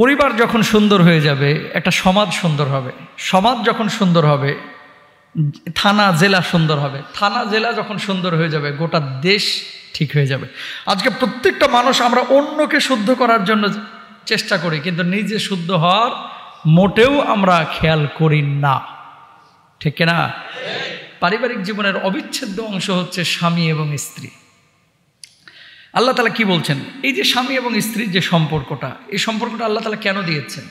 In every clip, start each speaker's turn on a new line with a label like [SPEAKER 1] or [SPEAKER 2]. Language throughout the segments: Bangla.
[SPEAKER 1] পরিবার যখন সুন্দর হয়ে যাবে একটা সমাজ সুন্দর হবে সমাজ যখন সুন্দর হবে থানা জেলা সুন্দর হবে থানা জেলা যখন সুন্দর হয়ে যাবে গোটা দেশ ঠিক হয়ে যাবে আজকে প্রত্যেকটা মানুষ আমরা অন্যকে শুদ্ধ করার জন্য চেষ্টা করি কিন্তু নিজে শুদ্ধ হওয়ার মোটেও আমরা খেয়াল করি না ঠিক না পারিবারিক জীবনের অবিচ্ছেদ্য অংশ হচ্ছে স্বামী এবং স্ত্রী আল্লাহ তালা কি বলছেন এই যে স্বামী এবং স্ত্রীর যে সম্পর্কটা এই সম্পর্কটা আল্লাহ তালা কেন দিয়েছেন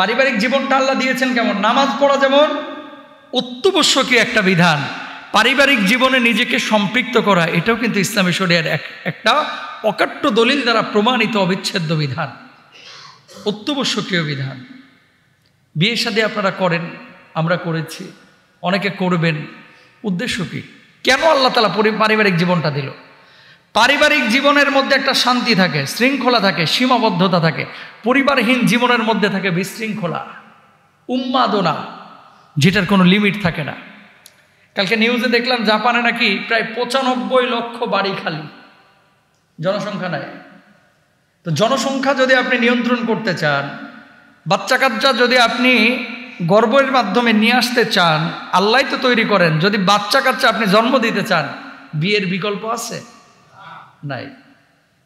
[SPEAKER 1] পারিবারিক জীবনটা আল্লাহ দিয়েছেন কেমন নামাজ পড়া যেমন অত্যাবশ্যকীয় একটা বিধান পারিবারিক জীবনে নিজেকে সম্পৃক্ত করা এটাও কিন্তু ইসলামী শরিয়ার এক একটা অকাট্য দলিল দ্বারা প্রমাণিত অবিচ্ছেদ্য বিধান অত্যাবশ্যকীয় বিধান বিয়ের সাথে আপনারা করেন আমরা করেছি অনেকে করবেন উদ্দেশ্য কি কেন আল্লাহ তালা পারিবারিক জীবনটা দিল পারিবারিক জীবনের মধ্যে একটা শান্তি থাকে শৃঙ্খলা থাকে সীমাবদ্ধতা থাকে পরিবারহীন জীবনের মধ্যে থাকে বিশৃঙ্খলা উন্মাদনা যেটার কোনো লিমিট থাকে না কালকে নিউজে দেখলাম জাপানে নাকি প্রায় পঁচানব্বই লক্ষ বাড়ি খালি জনসংখ্যা নাই তো জনসংখ্যা যদি আপনি নিয়ন্ত্রণ করতে চান বাচ্চা কাচ্চা যদি আপনি গর্বের মাধ্যমে নিয়ে আসতে চান আল্লাহ তো তৈরি করেন যদি বাচ্চা কাচ্চা আপনি জন্ম দিতে চান বিয়ের বিকল্প আছে নাই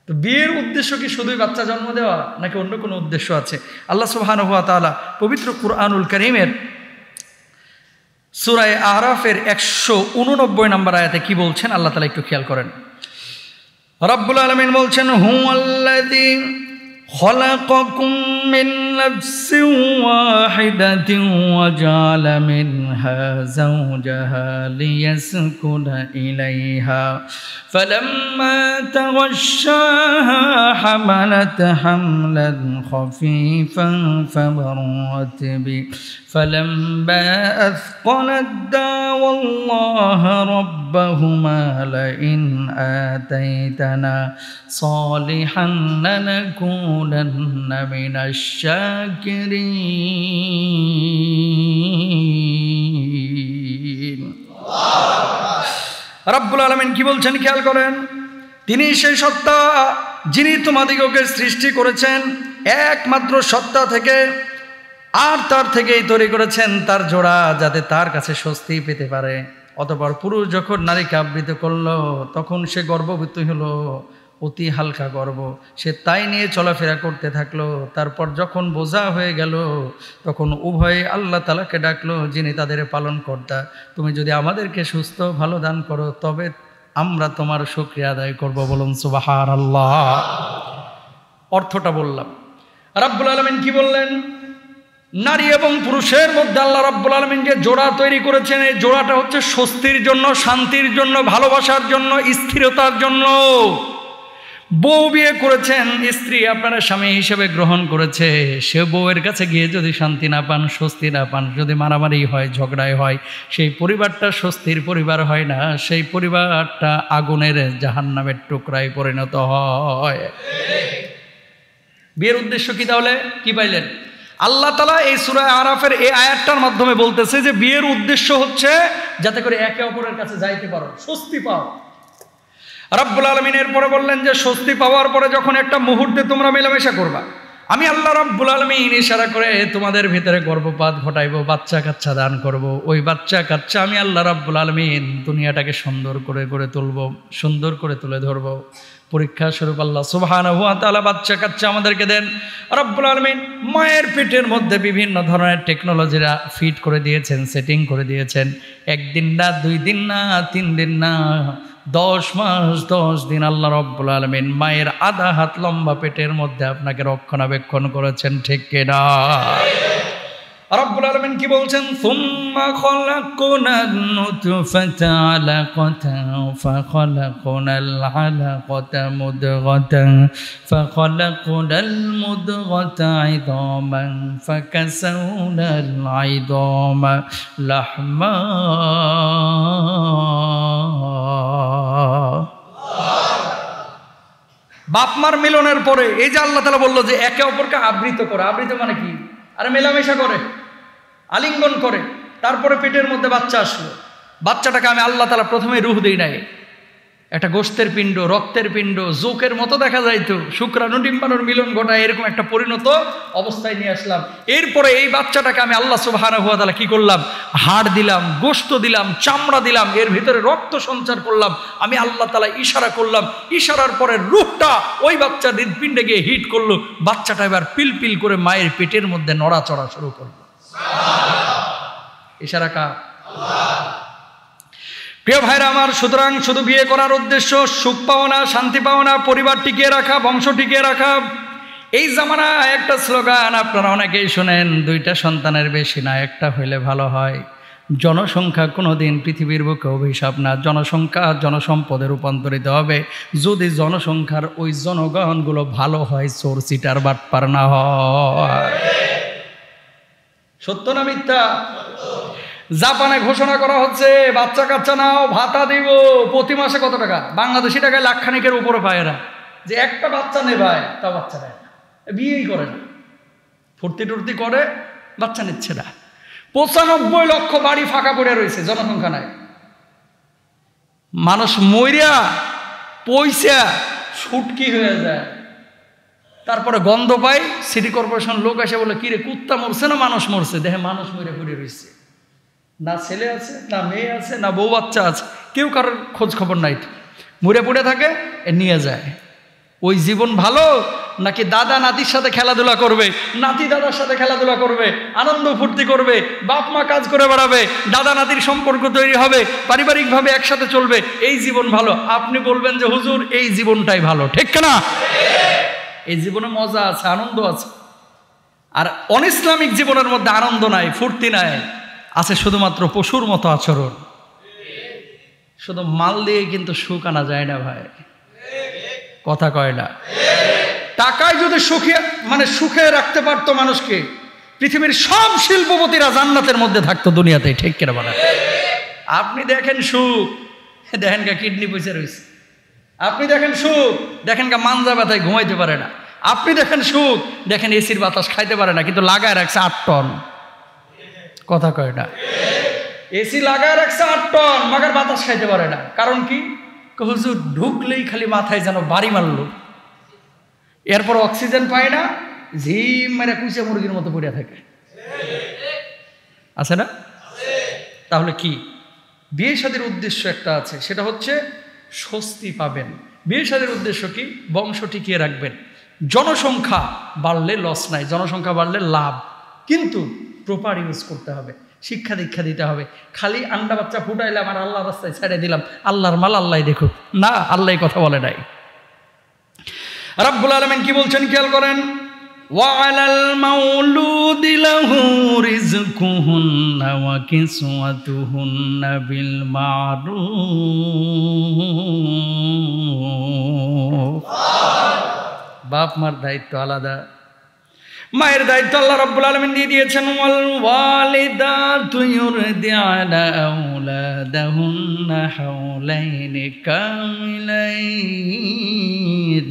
[SPEAKER 1] তো বিয়ের উদ্দেশ্য কি শুধুই বাচ্চা জন্ম দেওয়া নাকি অন্য কোনো উদ্দেশ্য আছে আল্লাহ সুহান হুয়া তালা পবিত্র কুরআনুল করিমের সুরায় আরাফের একশো উননব্বই নম্বর আয়াতে কি বলছেন আল্লাহ তালা একটু খেয়াল করেন রব্বুল আলমিন বলছেন হুম আল্লা نفس واحدة وجعل منها زوجها ليسكن إليها فلما تغشاها حملت حملا خفيفا فمرت به فلما أثقلت دعوى الله ربهما لئن آتيتنا صالحا لنكونن من الشاكرين শাকিরিন রব্বুল আলমিন কি বলছেন খেয়াল করেন তিনি সেই সত্তা যিনি তোমাদিগকে সৃষ্টি করেছেন একমাত্র সত্তা থেকে আর তার থেকেই তৈরি করেছেন তার জোড়া যাতে তার কাছে স্বস্তি পেতে পারে অতপর পুরুষ যখন নারীকে আবৃত করল তখন সে গর্ভবতী হলো অতি হালকা গর্ব সে তাই নিয়ে চলাফেরা করতে থাকলো তারপর যখন বোঝা হয়ে গেল তখন উভয়ে আল্লাহ তালাকে ডাকলো যিনি তাদের পালন কর্তা তুমি যদি আমাদেরকে সুস্থ ভালো দান করো তবে আমরা তোমার সুক্রিয়া আদায় করবো বলুন সুবাহার আল্লাহ অর্থটা বললাম রাব্বুল আলমিন কি বললেন
[SPEAKER 2] নারী এবং পুরুষের মধ্যে আল্লাহ
[SPEAKER 1] রাব্বুল আলমিন যে জোড়া তৈরি করেছেন এই জোড়াটা হচ্ছে স্বস্তির জন্য শান্তির জন্য ভালোবাসার জন্য স্থিরতার জন্য বউ বিয়ে করেছেন স্ত্রী আপনারা স্বামী হিসেবে গ্রহণ করেছে সে বউয়ের কাছে গিয়ে যদি শান্তি না পান স্বস্তি না পান যদি মারামারি হয় ঝগড়ায় হয় সেই পরিবারটা স্বস্তির পরিবার হয় না সেই পরিবারটা আগুনের জাহান নামের টুকরায় পরিণত হয় বিয়ের উদ্দেশ্য কি তাহলে কি পাইলেন আল্লাহ তালা এই সুরায় আরাফের এই আয়াতটার মাধ্যমে বলতেছে যে বিয়ের উদ্দেশ্য হচ্ছে যাতে করে একে অপরের কাছে যাইতে পারো স্বস্তি পাও রব্বুল আলমিন এরপরে বললেন যে স্বস্তি পাওয়ার পরে যখন একটা মুহূর্তে তোমরা মেলামেশা করবা আমি আল্লাহ রব্বুল আলমিন ইশারা করে তোমাদের ভিতরে গর্ভপাত ঘটাইব বাচ্চা কাচ্চা দান করব ওই বাচ্চা কাচ্চা আমি আল্লাহ রব্বুল আলমিন দুনিয়াটাকে সুন্দর করে করে তুলব সুন্দর করে তুলে ধরব পরীক্ষা স্বরূপ আল্লাহ সুবহান হুয়া বাচ্চা কাচ্চা আমাদেরকে দেন রব্বুল আলমিন মায়ের পেটের মধ্যে বিভিন্ন ধরনের টেকনোলজিরা ফিট করে দিয়েছেন সেটিং করে দিয়েছেন একদিন না দুই দিন না তিন দিন না দশ মাস দশ দিন আল্লাহ রব্বুল আলমিন মায়ের আধা হাত লম্বা পেটের মধ্যে আপনাকে রক্ষণাবেক্ষণ করেছেন ঠিক কেনা রব্বুল আলমিন কি বলছেন সুম্মা খলাকুনাল নুতফাতা আলাকাতা ফাখলাকুনাল আলাকাতা মুদগাতা ফাখলাকুনাল মুদগাতা আইদামান ফাকাসাউনাল আইদামা লাহমা বাপমার মিলনের পরে এই যে আল্লাহ তালা বললো যে একে অপরকে আবৃত করে আবৃত মানে কি আর মেলামেশা করে আলিঙ্গন করে তারপরে পেটের মধ্যে বাচ্চা আসলো বাচ্চাটাকে আমি আল্লাহ তালা প্রথমে রুহ দিই নাই একটা গোস্তের পিণ্ড রক্তের পিণ্ড জোকের মতো দেখা তো শুক্রাণু ডিম্বাণুর মিলন ঘটায় এরকম একটা পরিণত অবস্থায় নিয়ে আসলাম এরপরে এই বাচ্চাটাকে আমি আল্লাহ সুবাহানা হুয়া তালা কী করলাম হাড় দিলাম গোস্ত দিলাম চামড়া দিলাম এর ভিতরে রক্ত সঞ্চার করলাম আমি আল্লাহ তালা ইশারা করলাম ইশারার পরে রূপটা ওই বাচ্চা হৃদপিণ্ডে গিয়ে হিট করলো বাচ্চাটা এবার পিলপিল করে মায়ের পেটের মধ্যে নড়াচড়া শুরু করলো ইশারা কা প্রিয় ভাইরা আমার সুতরাং শুধু বিয়ে করার উদ্দেশ্য সুখ পাওনা শান্তি পাওনা পরিবার টিকিয়ে রাখা বংশ টিকিয়ে রাখা এই জামানা একটা স্লোগান আপনারা অনেকেই শুনেন দুইটা সন্তানের বেশি না একটা হইলে ভালো হয় জনসংখ্যা কোনো দিন পৃথিবীর বুকে অভিশাপ না জনসংখ্যা জনসম্পদে রূপান্তরিত হবে যদি জনসংখ্যার ওই জনগণগুলো ভালো হয় চোর চিটার বাটপার না হয় সত্য না মিথ্যা জাপানে ঘোষণা করা হচ্ছে বাচ্চা কাচ্চা নাও ভাতা দিব প্রতি মাসে কত টাকা বাংলাদেশি টাকায় লাখখানিকের উপরে পায় এরা যে একটা বাচ্চা নেবায় তা বাচ্চা নেয় বিয়েই করে না ফুর্তি টুর্তি করে বাচ্চা নিচ্ছে না পঁচানব্বই লক্ষ বাড়ি ফাঁকা পড়ে রয়েছে জনসংখ্যা নাই মানুষ মইরা পয়সা ছুটকি হয়ে যায় তারপরে গন্ধ পাই সিটি কর্পোরেশন লোক এসে বলে কিরে কুত্তা মরছে না মানুষ মরছে দেহে মানুষ মরে ঘুরে রয়েছে না ছেলে আছে না মেয়ে আছে না বউ বাচ্চা আছে কেউ কারোর খোঁজ খবর নাই মুড়ে পড়ে থাকে এ নিয়ে যায় ওই জীবন ভালো নাকি দাদা নাতির সাথে খেলাধুলা করবে নাতি দাদার সাথে খেলাধুলা করবে আনন্দ ফুর্তি করবে বাপ মা কাজ করে বেড়াবে দাদা নাতির সম্পর্ক তৈরি হবে পারিবারিকভাবে একসাথে চলবে এই জীবন ভালো আপনি বলবেন যে হুজুর এই জীবনটাই ভালো ঠিক না এই জীবনে মজা আছে আনন্দ আছে আর অনইসলামিক জীবনের মধ্যে আনন্দ নাই ফুর্তি নাই আছে শুধুমাত্র পশুর মতো আচরণ শুধু মাল দিয়ে কিন্তু সুখ আনা যায় না ভাই কথা কয় না টাকায় যদি সুখে মানে সুখে রাখতে পারতো মানুষকে পৃথিবীর সব শিল্পপতিরা জান্নাতের মধ্যে থাকতো দুনিয়াতে ঠিক কেনা আপনি দেখেন সুখ দেখেন কিডনি পয়সা রয়েছে আপনি দেখেন সুখ দেখেন গা মানজা ব্যথায় ঘুমাইতে পারে না আপনি দেখেন সুখ দেখেন এসির বাতাস খাইতে পারে না কিন্তু লাগায় রাখছে আট টন কথা কয় না এসি লাগায় রাখছে আট টন মাগার বাতাস খাইতে পারে না কারণ কি হুজুর ঢুকলেই খালি মাথায় যেন বাড়ি মারল এরপর অক্সিজেন পায় না ঝিম মেরে কুচে মুরগির মতো পড়ে থাকে আছে না তাহলে কি বিয়ে সাদের উদ্দেশ্য একটা আছে সেটা হচ্ছে স্বস্তি পাবেন বিয়ে উদ্দেশ্য কি বংশ টিকিয়ে রাখবেন জনসংখ্যা বাড়লে লস নাই জনসংখ্যা বাড়লে লাভ কিন্তু প্রপার ইউজ করতে হবে শিক্ষা দীক্ষা দিতে হবে খালি আন্ডা বাচ্চা ফুটাইলে আমার আল্লাহ রাস্তায় ছেড়ে দিলাম আল্লাহর মাল আল্লাহ দেখুক না আল্লাহ কথা বলে নাই রাব্বুল আলমেন কি বলছেন খেয়াল করেন وعلى المولود له رزقهن وكسوتهن بالمعروف বাপ মার দায়িত্ব আলাদা মায়ের দায়িত্ব আল্লাহ রব্বুল আলমিন দিয়ে দিয়েছেন ওয়াল ওয়ালিদা তুয়ুর দিয়ানা আওলাদাহুন্না হাওলাইন কামিলাইন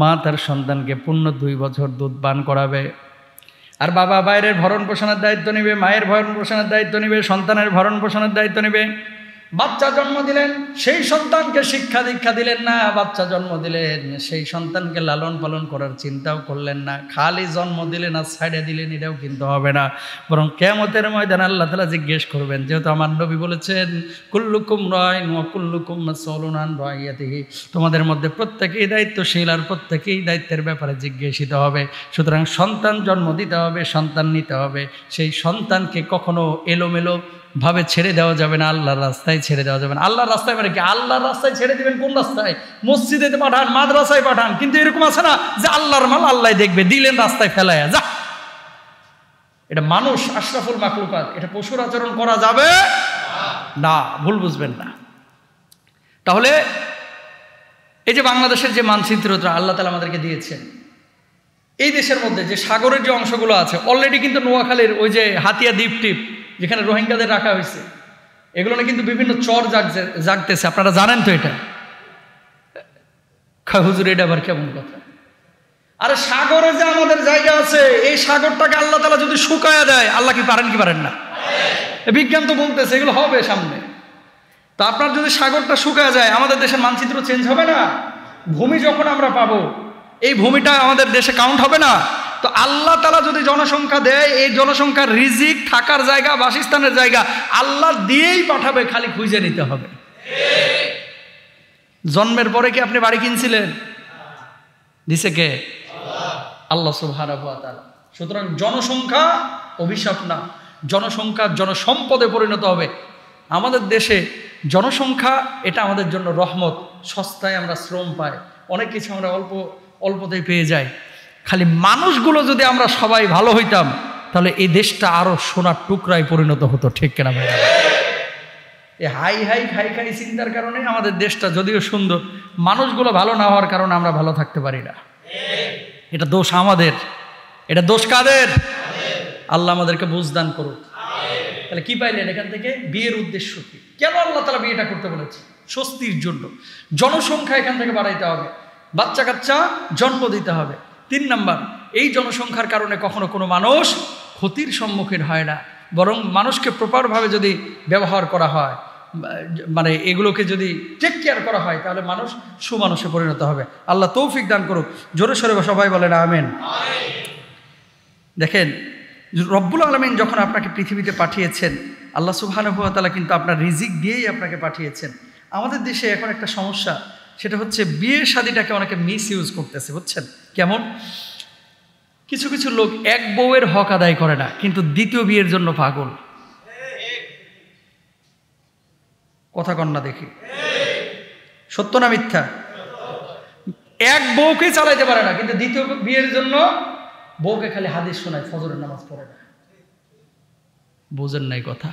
[SPEAKER 1] মা তার সন্তানকে পূর্ণ দুই বছর দুধ পান করাবে আর বাবা বাইরের ভরণ পোষণের দায়িত্ব নেবে মায়ের ভরণ পোষণের দায়িত্ব নেবে সন্তানের ভরণ পোষণের দায়িত্ব নেবে বাচ্চা জন্ম দিলেন সেই সন্তানকে শিক্ষা দীক্ষা দিলেন না বাচ্চা জন্ম দিলেন সেই সন্তানকে লালন পালন করার চিন্তাও করলেন না খালি জন্ম দিলেন আর সাইডে দিলেন এটাও কিন্তু হবে না বরং কেমতের ময়দান আল্লাহ তালা জিজ্ঞেস করবেন যেহেতু আমার নবী বলেছেন কুল্লুকুম রয় কুল্লুকুম সলুনান রয়াতিহি তোমাদের মধ্যে প্রত্যেকেই দায়িত্বশীল আর প্রত্যেকেই দায়িত্বের ব্যাপারে জিজ্ঞেসিত হবে সুতরাং সন্তান জন্ম দিতে হবে সন্তান নিতে হবে সেই সন্তানকে কখনো এলোমেলো ভাবে ছেড়ে দেওয়া যাবে না আল্লাহর রাস্তায় ছেড়ে দেওয়া যাবে না আল্লাহর রাস্তায় মানে কি আল্লাহর রাস্তায় ছেড়ে দেবেন কোন রাস্তায় মসজিদে পাঠান মাদ্রাসায় পাঠান কিন্তু এরকম আছে না যে আল্লাহর মাল আল্লাহ দেখবে দিলেন রাস্তায় ফেলায় যা এটা মানুষ আশরাফুল মাকলুকাত এটা পশুর আচরণ করা যাবে না ভুল বুঝবেন না তাহলে এই যে বাংলাদেশের যে মানচিত্রটা আল্লাহ তালা আমাদেরকে দিয়েছেন এই দেশের মধ্যে যে সাগরের যে অংশগুলো আছে অলরেডি কিন্তু নোয়াখালীর ওই যে হাতিয়া দ্বীপ টিপ যেখানে রোহিঙ্গাদের রাখা হয়েছে এগুলো না কিন্তু বিভিন্ন চর জাগছে জাগতেছে আপনারা জানেন তো এটা খুজুর এটা আবার কেমন কথা আরে সাগরে যে আমাদের জায়গা আছে এই সাগরটাকে আল্লাহ তালা যদি শুকায়া দেয় আল্লাহ কি পারেন কি পারেন না বিজ্ঞান তো বলতেছে এগুলো হবে সামনে তা আপনার যদি সাগরটা শুকায় যায় আমাদের দেশের মানচিত্র চেঞ্জ হবে না ভূমি যখন আমরা পাবো এই ভূমিটা আমাদের দেশে কাউন্ট হবে না তো আল্লাহ তালা যদি জনসংখ্যা দেয় এই জনসংখ্যার রিজিক থাকার জায়গা বাসস্থানের জায়গা আল্লাহ দিয়েই পাঠাবে খালি খুঁজে নিতে হবে জন্মের পরে কি আপনি বাড়ি কিনছিলেন দিছে কে আল্লাহ সুতরাং জনসংখ্যা অভিশাপ না জনসংখ্যা জনসম্পদে পরিণত হবে আমাদের দেশে জনসংখ্যা এটা আমাদের জন্য রহমত সস্তায় আমরা শ্রম পাই অনেক কিছু আমরা অল্প অল্পতেই পেয়ে যাই খালি মানুষগুলো যদি আমরা সবাই ভালো হইতাম তাহলে এই দেশটা আরও সোনার টুকরায় পরিণত হতো ঠিক কেনা ভাই এই হাই হাই খাই খাই চিন্তার কারণে আমাদের দেশটা যদিও সুন্দর মানুষগুলো ভালো না হওয়ার কারণে আমরা ভালো থাকতে পারি না এটা দোষ আমাদের এটা দোষ কাদের আল্লাহ আমাদেরকে বুঝদান করুক তাহলে কি পাইলেন এখান থেকে বিয়ের উদ্দেশ্য কি কেন আল্লাহ তালা বিয়েটা করতে বলেছে স্বস্তির জন্য জনসংখ্যা এখান থেকে বাড়াইতে হবে বাচ্চা কাচ্চা জন্ম দিতে হবে তিন নাম্বার এই জনসংখ্যার কারণে কখনো কোনো মানুষ ক্ষতির সম্মুখীন হয় না বরং মানুষকে প্রপারভাবে যদি ব্যবহার করা হয় মানে এগুলোকে যদি টেক কেয়ার করা হয় তাহলে মানুষ সুমানুষে পরিণত হবে আল্লাহ তৌফিক দান করুক জোরে সরে সবাই বলেন আমেন দেখেন রব্বুল আলমিন যখন আপনাকে পৃথিবীতে পাঠিয়েছেন আল্লাহ সুবাহানুভাতালা কিন্তু আপনার রিজিক দিয়েই আপনাকে পাঠিয়েছেন আমাদের দেশে এখন একটা সমস্যা সেটা হচ্ছে বিয়ের শাদীটাকে অনেকে মিস ইউজ করতেছে বুঝছেন কেমন কিছু কিছু লোক এক বউয়ের হক আদায় করে না কিন্তু দ্বিতীয় বিয়ের জন্য পাগল কথা কন্যা দেখি সত্য না মিথ্যা এক বউকে চালাইতে পারে না কিন্তু দ্বিতীয় বিয়ের জন্য বউকে খালি হাদিস শোনায় ফজরের নামাজ পড়ে না বোঝেন নাই কথা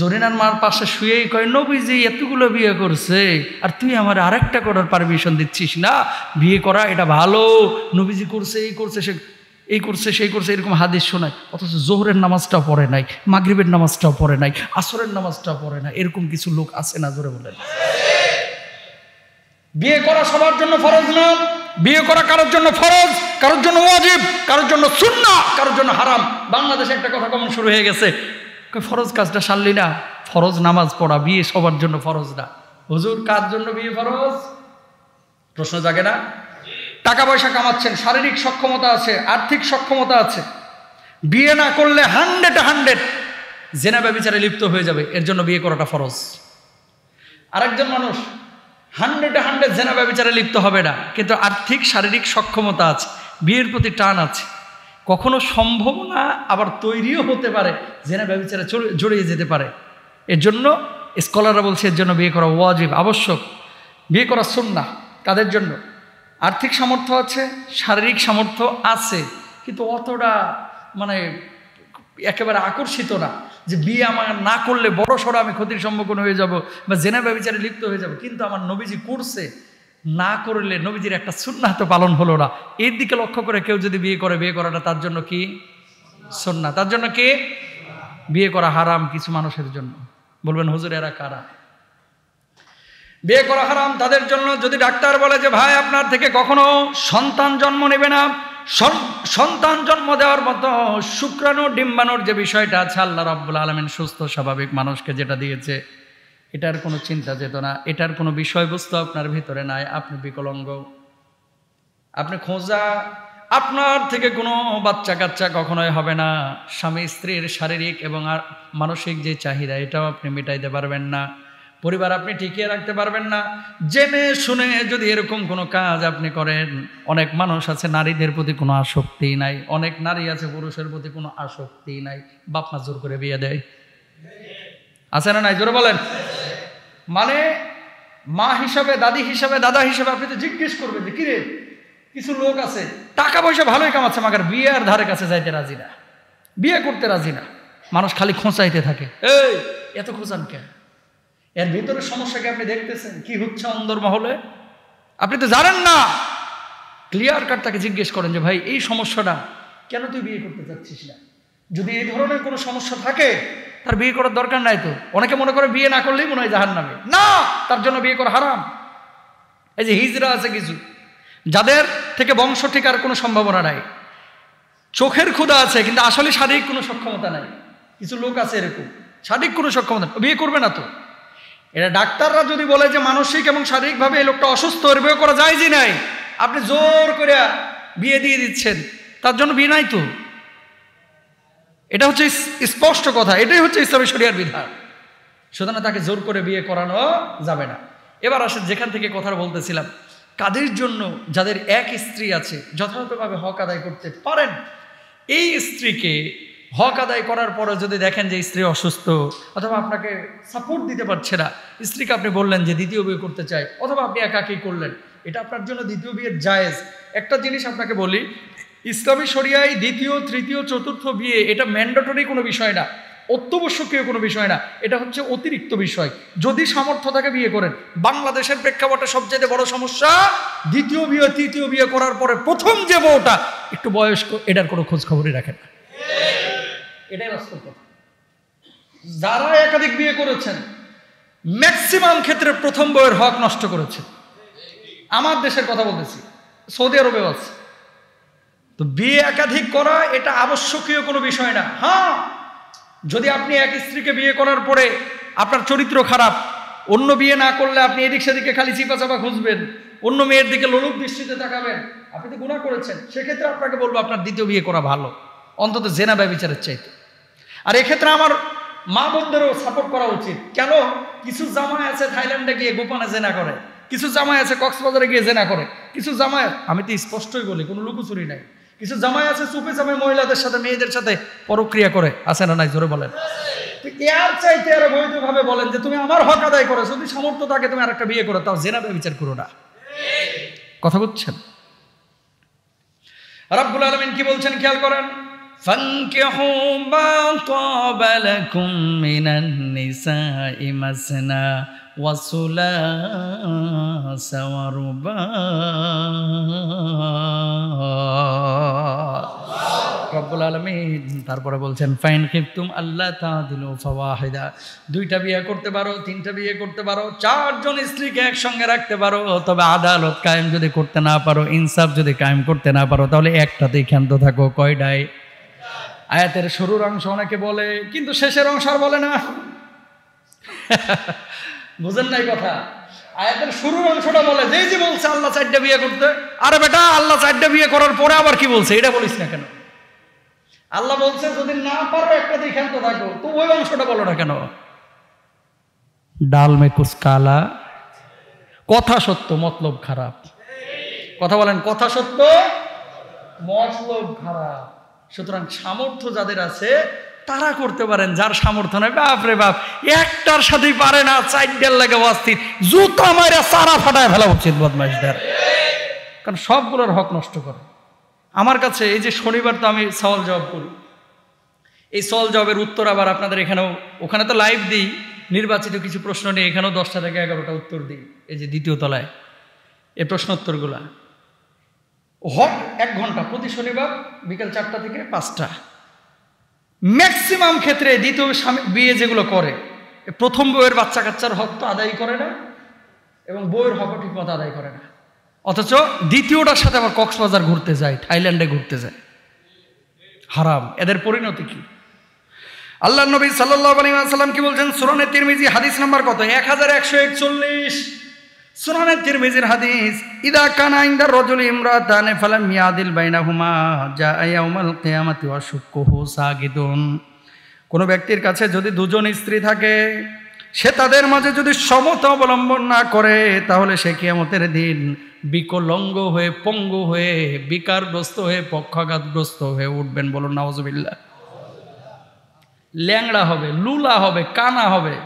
[SPEAKER 1] জরিনার মার পাশে শুয়েই কয় নবী যে এতগুলো বিয়ে করছে আর তুই আমার আরেকটা করার পারমিশন দিচ্ছিস না বিয়ে করা এটা ভালো নবীজি করছে এই করছে সে এই করছে সেই করছে এরকম হাদিস শোনায় অথচ জোহরের নামাজটাও পড়ে নাই মাগরীবের নামাজটাও পড়ে নাই আসরের নামাজটাও পড়ে না এরকম কিছু লোক আছে না জোরে বলেন বিয়ে করা সবার জন্য ফরজ না বিয়ে করা কারোর জন্য ফরজ কারোর জন্য ওয়াজিব কারোর জন্য সুন্না কারোর জন্য হারাম বাংলাদেশে একটা কথা কমন শুরু হয়ে গেছে ফরজ কাজটা সারলি না ফরজ নামাজ পড়া বিয়ে সবার জন্য ফরজ না হুজুর কার জন্য বিয়ে ফরজ প্রশ্ন জাগে না টাকা পয়সা কামাচ্ছেন শারীরিক সক্ষমতা আছে আর্থিক সক্ষমতা আছে বিয়ে না করলে হান্ড্রেড হান্ড্রেড জেনা ব্যবচারে লিপ্ত হয়ে যাবে এর জন্য বিয়ে করাটা ফরজ আরেকজন মানুষ হান্ড্রেড হান্ড্রেড জেনা ব্যবচারে লিপ্ত হবে না কিন্তু আর্থিক শারীরিক সক্ষমতা আছে বিয়ের প্রতি টান আছে কখনো সম্ভব না আবার তৈরিও হতে পারে জেনা ব্যবচারে জড়িয়ে যেতে পারে এর জন্য স্কলাররা বলছে এর জন্য বিয়ে করা ওয়াজিব আবশ্যক বিয়ে করা সুন্না কাদের জন্য আর্থিক সামর্থ্য আছে শারীরিক সামর্থ্য আছে কিন্তু অতটা মানে একেবারে আকর্ষিত না যে বিয়ে আমার না করলে বড় সড়ো আমি ক্ষতির সম্মুখীন হয়ে যাব বা জেনা ব্যবচারে লিপ্ত হয়ে যাব কিন্তু আমার নবীজি করছে না করলে নবীজির একটা সুন্নাহ তো পালন হলো না এর দিকে লক্ষ্য করে কেউ যদি বিয়ে করে বিয়ে করাটা তার জন্য কি সন্না তার জন্য কি বিয়ে করা হারাম কিছু মানুষের জন্য বলবেন হুজুর এরা কারা বিয়ে করা হারাম তাদের জন্য যদি ডাক্তার বলে যে ভাই আপনার থেকে কখনো সন্তান জন্ম নেবে না সন্তান জন্ম দেওয়ার মতো শুক্রাণু ডিম্বানোর যে বিষয়টা আছে আল্লাহ রাবুল আলমিন সুস্থ স্বাভাবিক মানুষকে যেটা দিয়েছে এটার কোনো চিন্তা চেতনা এটার কোনো বিষয়বস্তু আপনার ভিতরে নাই আপনি বিকলঙ্গ আপনি খোঁজা আপনার থেকে কোনো বাচ্চা কাচ্চা কখনোই হবে না স্বামী স্ত্রীর শারীরিক এবং আর মানসিক যে চাহিদা এটাও আপনি মেটাইতে পারবেন না পরিবার আপনি টিকিয়ে রাখতে পারবেন না জেনে শুনে যদি এরকম কোনো কাজ আপনি করেন অনেক মানুষ আছে নারীদের প্রতি কোনো আসক্তি নাই অনেক নারী আছে পুরুষের প্রতি কোনো আসক্তি নাই বাপমা জোর করে বিয়ে দেয় আছে না নাই জোরে বলেন মানে মা হিসাবে দাদি হিসাবে দাদা হিসাবে আপনি তো জিজ্ঞেস করবেন যে কিরে কিছু লোক আছে টাকা পয়সা ভালোই কামাচ্ছে মাগার বিয়ের ধারে কাছে যাইতে রাজি না বিয়ে করতে রাজি না মানুষ খালি খোঁচাইতে থাকে এই এত খোঁচান কেন এর ভিতরে সমস্যাকে আপনি দেখতেছেন কি হচ্ছে মহলে আপনি তো জানেন না ক্লিয়ার কাট তাকে জিজ্ঞেস করেন যে ভাই এই সমস্যাটা কেন তুই বিয়ে করতে চাচ্ছিস না যদি এই ধরনের কোনো সমস্যা থাকে তার বিয়ে করার দরকার নাই তো অনেকে মনে করে বিয়ে না করলেই মনে হয় জাহান নামে না তার জন্য বিয়ে করা হারাম এই যে হিজরা আছে কিছু যাদের থেকে বংশ ঠিকার কোনো সম্ভাবনা নাই চোখের ক্ষুদা আছে কিন্তু আসলে শারীরিক কোনো সক্ষমতা নাই কিছু লোক আছে এরকম শারীরিক কোনো সক্ষমতা বিয়ে করবে না তো এটা ডাক্তাররা যদি বলে যে মানসিক এবং শারীরিকভাবে এই লোকটা অসুস্থ এর বিয়ে করা যায় যে নাই আপনি জোর করে বিয়ে দিয়ে দিচ্ছেন তার জন্য বিয়ে নাই তো এটা হচ্ছে স্পষ্ট কথা এটাই হচ্ছে ইসলামী শরিয়ার বিধান সুতরাং তাকে জোর করে বিয়ে করানো যাবে না এবার আসলে যেখান থেকে কথা বলতেছিলাম কাদের জন্য যাদের এক স্ত্রী আছে যথাযথভাবে হক আদায় করতে পারেন এই স্ত্রীকে হক আদায় করার পরে যদি দেখেন যে স্ত্রী অসুস্থ অথবা আপনাকে সাপোর্ট দিতে পারছে না স্ত্রীকে আপনি বললেন যে দ্বিতীয় বিয়ে করতে চাই অথবা আপনি একাকেই করলেন এটা আপনার জন্য দ্বিতীয় বিয়ের জায়েজ একটা জিনিস আপনাকে বলি ইসলামী শরিয়ায় দ্বিতীয় তৃতীয় চতুর্থ বিয়ে এটা ম্যান্ডেটরি কোনো বিষয় না অত্যাবশ্যকীয় কোনো বিষয় না এটা হচ্ছে অতিরিক্ত বিষয় যদি সামর্থ্য থাকে বিয়ে করেন বাংলাদেশের প্রেক্ষাপটে সবচেয়ে বড় সমস্যা দ্বিতীয় বিয়ে তৃতীয় বিয়ে করার পরে প্রথম যে বউটা একটু বয়স্ক এটার কোনো খোঁজ খবরই রাখেন না এটাই বাস্তব যারা একাধিক বিয়ে করেছেন ম্যাক্সিমাম ক্ষেত্রে প্রথম বইয়ের হক নষ্ট করেছে আমার দেশের কথা বলতেছি সৌদি আরবেও আছে তো বিয়ে একাধিক করা এটা আবশ্যকীয় কোনো বিষয় না হ্যাঁ যদি আপনি এক স্ত্রীকে বিয়ে করার পরে আপনার চরিত্র খারাপ অন্য বিয়ে না করলে আপনি এদিক সেদিকে খালি চিপা চাপা খুঁজবেন অন্য মেয়ের দিকে লোলুপ দৃষ্টিতে তাকাবেন আপনি তো গুণা করেছেন সেক্ষেত্রে আপনাকে বলবো আপনার দ্বিতীয় বিয়ে করা ভালো অন্তত জেনা ব্যবচারের চাইতে আর এক্ষেত্রে আমার মা বোনদেরও সাপোর্ট করা উচিত কেন কিছু জামাই আছে থাইল্যান্ডে গিয়ে গোপানে জেনা করে কিছু জামাই আছে কক্সবাজারে গিয়ে জেনা করে কিছু জামাই আমি তো স্পষ্টই বলি কোনো লুকোচুরি নাই কিছু জামাই আছে চুপে চাপে মহিলাদের সাথে মেয়েদের সাথে পরক্রিয়া করে আছে না নাই জোরে বলেন এর চাইতে আর বৈধভাবে বলেন যে তুমি আমার হক আদায় করো যদি সামর্থ্য থাকে তুমি আর একটা বিয়ে করো তাও জেনা বিচার করো না কথা বুঝছেন রব্বুল আলমিন কি বলছেন খেয়াল করেন فانكحوا ما طاب من النساء مثنى وثلاث রব্বুল আলমিন তারপরে বলছেন ফাইন খিফতুম আল্লাহ তা দিল ফওয়াহিদা দুইটা বিয়ে করতে পারো তিনটা বিয়ে করতে পারো চারজন স্ত্রীকে একসঙ্গে রাখতে পারো তবে আদালত কায়েম যদি করতে না পারো ইনসাফ যদি কায়েম করতে না পারো তাহলে একটাতেই ক্ষান্ত থাকো কয়ডাই আয়াতের শুরুর অংশ অনেকে বলে কিন্তু শেষের অংশ আর বলে না বুঝেন নাই কথা আয়াতের শুরুর অংশটা বলে যেই যে বলছে আল্লাহ চারটা বিয়ে করতে আরে বেটা আল্লাহ চারটা বিয়ে করার পরে আবার কি বলছে এটা বলিস না কেন আল্লাহ বলছে যদি না পারো একটা দিয়ে খেলতে থাকো তো ওই অংশটা বলো না কেন ডাল মেকুস কালা কথা সত্য মতলব খারাপ কথা বলেন কথা সত্য মতলব খারাপ সুতরাং সামর্থ্য যাদের আছে তারা করতে পারেন যার সামর্থ্য নয় বাপ রে বাপ একটার সাথেই পারে না চারটার লাগে অস্থির জুতো মাইরা চারা ফাটায় ফেলা উচিত বদমাইশদের কারণ সবগুলোর হক নষ্ট করে আমার কাছে এই যে শনিবার তো আমি সওয়াল জবাব করি এই সওয়াল জবাবের উত্তর আবার আপনাদের এখানেও ওখানে তো লাইভ দিই নির্বাচিত কিছু প্রশ্ন নিয়ে এখানেও দশটা থেকে এগারোটা উত্তর দিই এই যে দ্বিতীয় তলায় এ প্রশ্নোত্তরগুলা হক এক ঘন্টা প্রতি শনিবার বিকেল চারটা থেকে পাঁচটা ম্যাক্সিমাম ক্ষেত্রে দ্বিতীয় বিয়ে যেগুলো করে প্রথম বইয়ের বাচ্চা কাচ্চার হক তো আদায় করে না এবং বউয়ের ঠিক মতো আদায় করে না অথচ দ্বিতীয়টার সাথে আবার কক্সবাজার ঘুরতে যায় থাইল্যান্ডে ঘুরতে যায় হারাম এদের পরিণতি কি আল্লাহ নবী সাল্লাহ আলী সাল্লাম কি বলছেন সুরনে তিরমিজি হাদিস নাম্বার কত এক হাজার একশো একচল্লিশ কোন হাদিস ইদা যা কোনো ব্যক্তির কাছে যদি দুজন স্ত্রী থাকে সে তাদের মাঝে যদি সমতা অবলম্বন না করে তাহলে সে কিয়ামতের দিন বিকলঙ্গ হয়ে পঙ্গু হয়ে বিকারগ্রস্ত হয়ে পক্ষাঘাতগ্রস্ত হয়ে উঠবেন বলুন নওয়াজবিল্লা ল্যাংড়া হবে লুলা হবে কানা হবে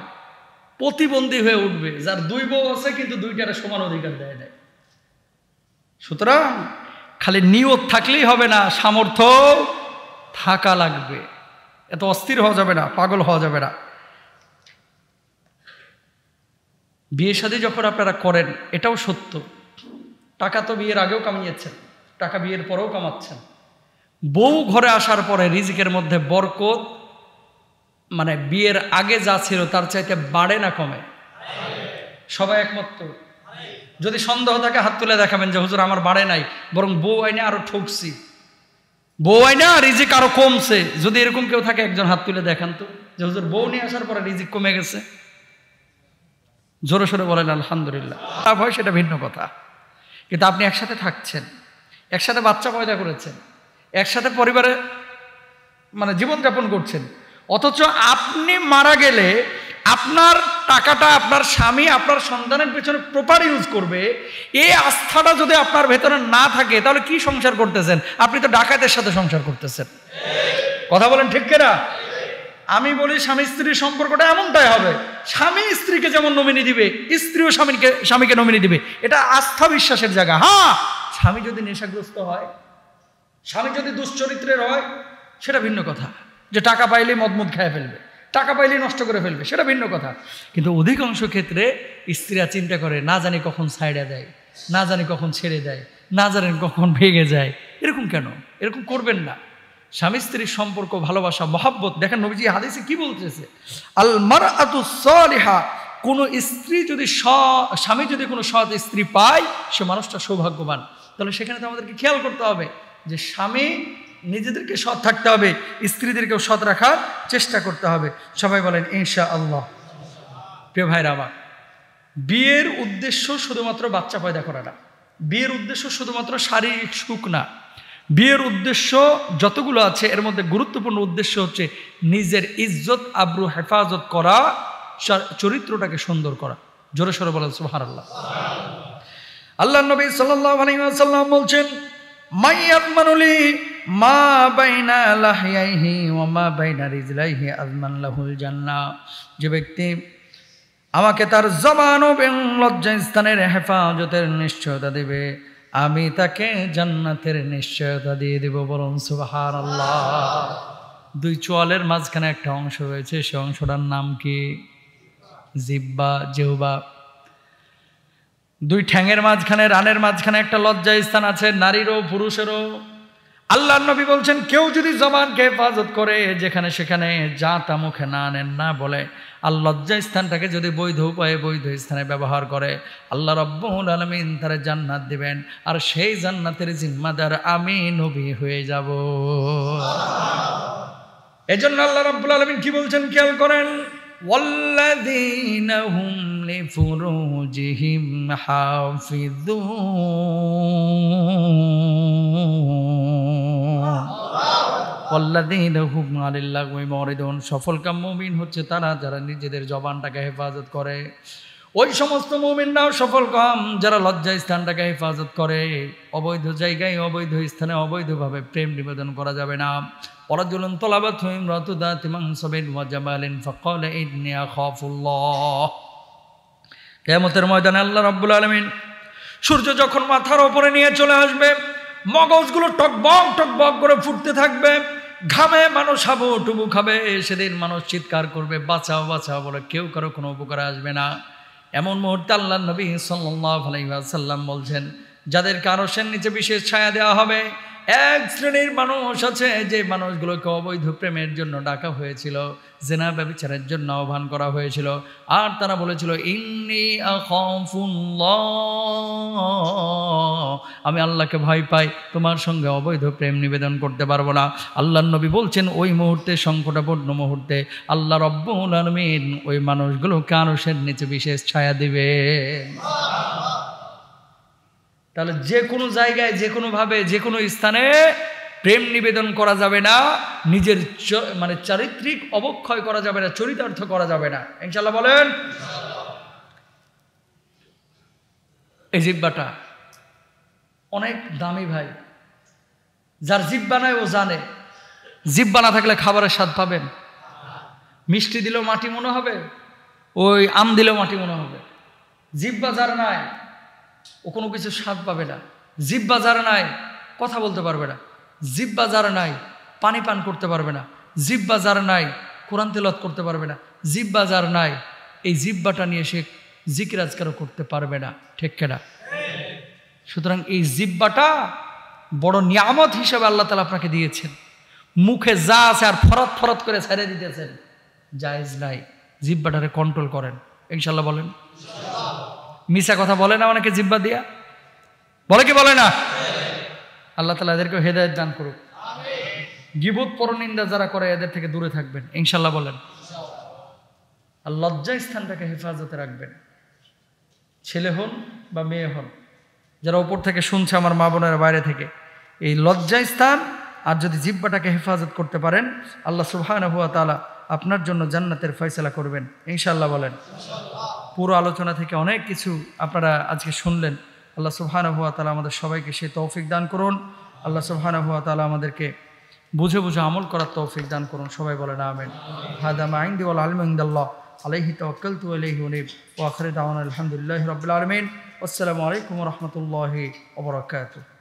[SPEAKER 1] প্রতিবন্ধী হয়ে উঠবে যার দুই বউ আছে কিন্তু দুইটারে সমান অধিকার দেয় নাই সুতরাং খালি নিয়ত থাকলেই হবে না সামর্থ্য থাকা লাগবে এত অস্থির হওয়া যাবে না পাগল হওয়া যাবে না বিয়ে সাদী যখন আপনারা করেন এটাও সত্য টাকা তো বিয়ের আগেও কামিয়েছেন টাকা বিয়ের পরেও কামাচ্ছেন বউ ঘরে আসার পরে রিজিকের মধ্যে বরকত মানে বিয়ের আগে যা ছিল তার চাইতে বাড়ে না কমে সবাই একমত তো যদি সন্দেহ থাকে হাত তুলে দেখাবেন যে হুজুর আমার বাড়ে নাই বরং বউ আইনে আরও ঠকছি বউ আইনে রিজিক আরও কমছে যদি এরকম কেউ থাকে একজন হাত তুলে দেখান তো যে হুজুর বউ নিয়ে আসার পরে রিজিক কমে গেছে জোরে সোরে বলেন আলহামদুলিল্লাহ খারাপ হয় সেটা ভিন্ন কথা কিন্তু আপনি একসাথে থাকছেন একসাথে বাচ্চা পয়দা করেছেন একসাথে পরিবারে মানে জীবনযাপন করছেন অথচ আপনি মারা গেলে আপনার টাকাটা আপনার স্বামী আপনার সন্তানের পেছনে প্রপার ইউজ করবে এই আস্থাটা যদি আপনার ভেতরে না থাকে তাহলে কি সংসার করতেছেন আপনি তো ডাকাতের সাথে সংসার করতেছেন কথা বলেন ঠিক কেনা আমি বলি স্বামী স্ত্রীর সম্পর্কটা এমনটাই হবে স্বামী স্ত্রীকে যেমন নমিনি দিবে স্ত্রীও স্বামীকে স্বামীকে নমিনি দিবে এটা আস্থা বিশ্বাসের জায়গা হ্যাঁ স্বামী যদি নেশাগ্রস্ত হয় স্বামী যদি দুশ্চরিত্রের হয় সেটা ভিন্ন কথা যে টাকা পাইলে মদমুদ খেয়ে ফেলবে টাকা পাইলে নষ্ট করে ফেলবে সেটা ভিন্ন কথা কিন্তু অধিকাংশ ক্ষেত্রে স্ত্রীরা চিন্তা করে না জানি কখন সাইডে দেয় না জানি কখন ছেড়ে দেয় না জানেন কখন ভেঙে যায় এরকম কেন এরকম করবেন না স্বামী স্ত্রীর সম্পর্ক ভালোবাসা মহাব্বত দেখেন নবীজি হাদিসে কি বলতেছে আল মার সলিহা কোন স্ত্রী যদি স স্বামী যদি কোনো সৎ স্ত্রী পায় সে মানুষটা সৌভাগ্যবান তাহলে সেখানে তো আমাদেরকে খেয়াল করতে হবে যে স্বামী নিজেদেরকে সৎ থাকতে হবে স্ত্রীদেরকেও সৎ রাখার চেষ্টা করতে হবে সবাই বলেন ইনশা আল্লাহ প্রিয় ভাইরা আমার বিয়ের উদ্দেশ্য শুধুমাত্র বাচ্চা পয়দা করা না বিয়ের উদ্দেশ্য শুধুমাত্র শারীরিক সুখ না বিয়ের উদ্দেশ্য যতগুলো আছে এর মধ্যে গুরুত্বপূর্ণ উদ্দেশ্য হচ্ছে নিজের ইজ্জত আব্রু হেফাজত করা চরিত্রটাকে সুন্দর করা জোরে সরে বলেন সুহার আল্লাহ আল্লাহ নবী সাল্লাম বলছেন মাইয়াত মানুলি মা বাইনা লাহিয়াইহি ও মা বাইনা রিজলাইহি আজমান লাহুল জান্না যে ব্যক্তি আমাকে তার জবান ও লজ্জা স্থানের হেফাজতের নিশ্চয়তা দেবে আমি তাকে জান্নাতের নিশ্চয়তা দিয়ে দেব বরং সুবাহার আল্লাহ দুই চোয়ালের মাঝখানে একটা অংশ রয়েছে সে অংশটার নাম কি জিব্বা জেহবা দুই ঠ্যাঙের মাঝখানে রানের মাঝখানে একটা লজ্জা স্থান আছে নারীরও পুরুষেরও আল্লাহ নবী বলছেন কেউ যদি জবানকে হেফাজত করে যেখানে সেখানে যা তা মুখে না আনেন না বলে আর লজ্জা স্থানটাকে যদি বৈধ উপায়ে বৈধ স্থানে ব্যবহার করে আল্লাহ রব্বুল আলমিন তারা জান্নাত দিবেন আর সেই জান্নাতের জিম্মাদার আমি নবী হয়ে যাব এই জন্য আল্লাহ রব্বুল আলমিন কি বলছেন খেয়াল করেন হাফিদুন সফল সফলকাম মুমিন হচ্ছে তারা যারা নিজেদের জবানটাকে হেফাজত করে ওই সমস্ত মুমিনরাও সফল কম যারা লজ্জা স্থানটাকে হেফাজত করে অবৈধ জায়গায় অবৈধ স্থানে অবৈধভাবে প্রেম নিবেদন করা যাবে না পরাজুলন তোলাবাত রতুদা ময়দানে আল্লাহ রব্বুল আলমিন সূর্য যখন মাথার ওপরে নিয়ে চলে আসবে মগজগুলো টকবক টকবক করে ফুটতে থাকবে ঘামে মানুষ হাবু টুবু খাবে সেদিন মানুষ চিৎকার করবে বাঁচাও বাঁচাও বলে কেউ কারো কোনো উপকার আসবে না এমন মুহূর্তে আল্লাহ নবী সাল্লাহ আলাইসাল্লাম বলছেন যাদের আরসের নিচে বিশেষ ছায়া দেওয়া হবে এক শ্রেণীর মানুষ আছে যে মানুষগুলোকে অবৈধ প্রেমের জন্য ডাকা হয়েছিল জেনা ব্যবচারের জন্য আহ্বান করা হয়েছিল আর তারা বলেছিল ইন্নি আমি আল্লাহকে ভয় পাই তোমার সঙ্গে অবৈধ প্রেম নিবেদন করতে পারবো না আল্লাহ নবী বলছেন ওই মুহূর্তে সংকটাপন্ন মুহূর্তে আল্লাহ রব্বুল আলমিন ওই মানুষগুলো কানুষের নিচে বিশেষ ছায়া দিবে তাহলে যে কোনো জায়গায় যে কোনোভাবে যে কোনো স্থানে প্রেম নিবেদন করা যাবে না নিজের মানে চারিত্রিক অবক্ষয় করা যাবে না চরিতার্থ করা যাবে না ইনশাল্লাহ বলেন এই জিব্বাটা অনেক দামি ভাই যার জিব্বা নয় ও জানে জিব্বা না থাকলে খাবারের স্বাদ পাবেন মিষ্টি দিলেও মাটি মনে হবে ওই আম দিলেও মাটি মনে হবে জিব্বা যার নাই ও কোনো কিছু স্বাদ পাবে না জিব্বা যারা নাই কথা বলতে পারবে না জিব্বা যারা নাই পানি পান করতে পারবে না জিব্বা যারা নাই কোরআন তেলত করতে পারবে না জিব্বা যার নাই এই জিব্বাটা নিয়ে সে জিকির আজকারও করতে পারবে না ঠিক কেনা সুতরাং এই জিব্বাটা বড় নিয়ামত হিসেবে আল্লাহ তালা আপনাকে দিয়েছেন মুখে যা আছে আর ফরত ফরত করে ছেড়ে দিতেছেন জায়েজ নাই জিব্বাটারে কন্ট্রোল করেন ইনশাল্লাহ বলেন মিশা কথা বলে না অনেকে জিব্বা দিয়া বলে কি বলে না আল্লাহ তালা এদেরকে হেদায়ত দান করুক গিবুত পরনিন্দা যারা করে এদের থেকে দূরে থাকবেন ইনশাল্লাহ বলেন আর লজ্জা স্থানটাকে হেফাজতে রাখবেন ছেলে হন বা মেয়ে হন যারা ওপর থেকে শুনছে আমার মা বোনের বাইরে থেকে এই লজ্জা স্থান আর যদি জিব্বাটাকে হেফাজত করতে পারেন আল্লাহ সুবাহ তালা আপনার জন্য জান্নাতের ফয়সলা করবেন ইনশাল্লাহ বলেন পুরো আলোচনা থেকে অনেক কিছু আপনারা আজকে শুনলেন আল্লাহ সুবহান হুয়া তালা আমাদের সবাইকে সেই তৌফিক দান করুন আল্লাহ সুবহান হুয়া তালা আমাদেরকে বুঝে বুঝে আমল করার তৌফিক দান করুন সবাই বলেন আমেন হাদাম আইন্দি ওল আলমিন্দাল্লাহ আলহি তকল তু আলাইহি উনিব ওয়া আখির দাওয়ানা আলহামদুলিল্লাহি রাব্বিল আলামিন আসসালামু আলাইকুম রহমতুল্লাহ রাহমাতুল্লাহি